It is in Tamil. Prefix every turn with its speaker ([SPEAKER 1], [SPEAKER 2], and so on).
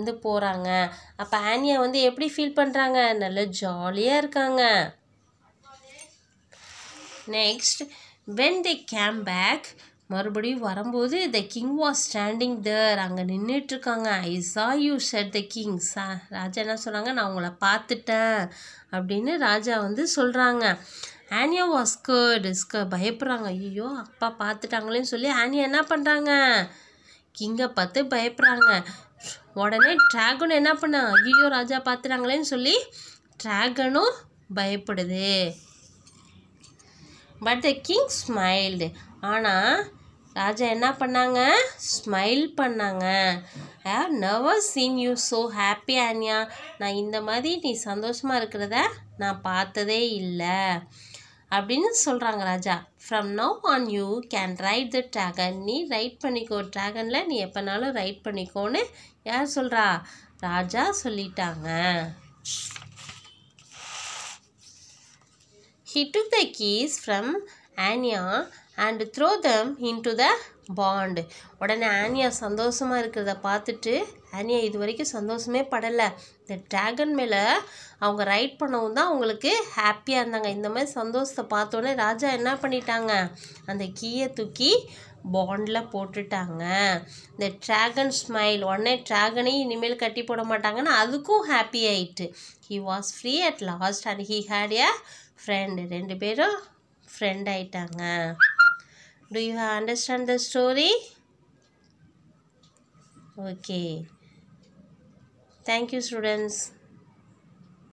[SPEAKER 1] வந்து போகிறாங்க அப்போ ஆனியா வந்து எப்படி ஃபீல் பண்ணுறாங்க நல்லா ஜாலியாக இருக்காங்க next when they came back மறுபடியும் வரும்போது the king was standing there அங்கே நின்றுட்டுருக்காங்க ஐ saw you shed the king சா ராஜா என்ன சொன்னாங்க நான் உங்களை பார்த்துட்டேன் அப்படின்னு ராஜா வந்து சொல்கிறாங்க ஆனியா வாஸ் கர்டு ஸ்க பயப்படுறாங்க ஐயோ அப்பா பார்த்துட்டாங்களேன்னு சொல்லி ஆனியா என்ன பண்ணுறாங்க கிங்கை பார்த்து பயப்படுறாங்க உடனே ட்ராகன் என்ன பண்ணா ஐயோ ராஜா பார்த்துறாங்களேன்னு சொல்லி ட்ராகனும் பயப்படுது பட் த கிங் ஸ்மைல்டு ஆனால் ராஜா என்ன பண்ணாங்க ஸ்மைல் பண்ணாங்க I have never seen you so happy Anya நான் இந்த மாதிரி நீ சந்தோஷமாக இருக்கிறத நான் பார்த்ததே இல்லை அப்படின்னு சொல்கிறாங்க ராஜா from now on you can ride the dragon நீ ரைட் பண்ணிக்கோ ட்ராகனில் நீ எப்போனாலும் ரைட் பண்ணிக்கோன்னு யார் சொல்கிறா ராஜா சொல்லிட்டாங்க he took the keys from and throw them to the pond உடனே ஆனியா சந்தோஷமாக இருக்கிறத பார்த்துட்டு ஆனியா இது வரைக்கும் சந்தோஷமே படலை இந்த ட்ராகன் மேலே அவங்க ரைட் பண்ணவும் தான் அவங்களுக்கு ஹாப்பியாக இருந்தாங்க இந்த மாதிரி சந்தோஷத்தை பார்த்தோன்னே ராஜா என்ன பண்ணிட்டாங்க அந்த கீயை தூக்கி பாண்டில் போட்டுட்டாங்க இந்த ட்ராகன் ஸ்மைல் உடனே ட்ராகனையும் இனிமேல் கட்டி போட மாட்டாங்கன்னா அதுக்கும் ஹாப்பி ஆயிட்டு he was free at last and he had a friend ரெண்டு பேரும் ஃப்ரெண்ட் ஆயிட்டாங்க Do you understand the story? Okay. Thank you students.